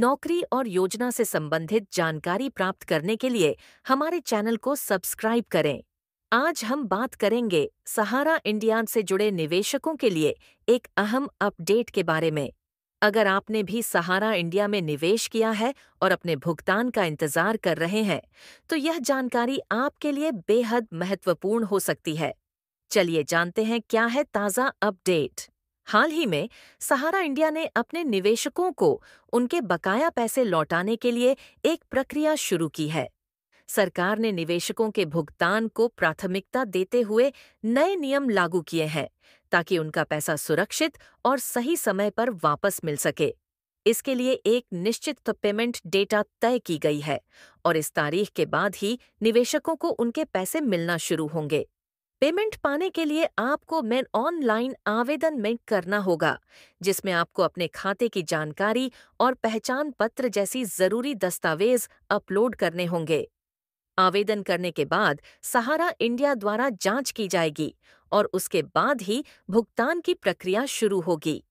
नौकरी और योजना से संबंधित जानकारी प्राप्त करने के लिए हमारे चैनल को सब्सक्राइब करें आज हम बात करेंगे सहारा इंडिया से जुड़े निवेशकों के लिए एक अहम अपडेट के बारे में अगर आपने भी सहारा इंडिया में निवेश किया है और अपने भुगतान का इंतजार कर रहे हैं तो यह जानकारी आपके लिए बेहद महत्वपूर्ण हो सकती है चलिए जानते हैं क्या है ताज़ा अपडेट हाल ही में सहारा इंडिया ने अपने निवेशकों को उनके बकाया पैसे लौटाने के लिए एक प्रक्रिया शुरू की है सरकार ने निवेशकों के भुगतान को प्राथमिकता देते हुए नए नियम लागू किए हैं ताकि उनका पैसा सुरक्षित और सही समय पर वापस मिल सके इसके लिए एक निश्चित पेमेंट डेटा तय की गई है और इस तारीख के बाद ही निवेशकों को उनके पैसे मिलना शुरू होंगे पेमेंट पाने के लिए आपको मैं ऑनलाइन आवेदन में करना होगा जिसमें आपको अपने खाते की जानकारी और पहचान पत्र जैसी जरूरी दस्तावेज अपलोड करने होंगे आवेदन करने के बाद सहारा इंडिया द्वारा जांच की जाएगी और उसके बाद ही भुगतान की प्रक्रिया शुरू होगी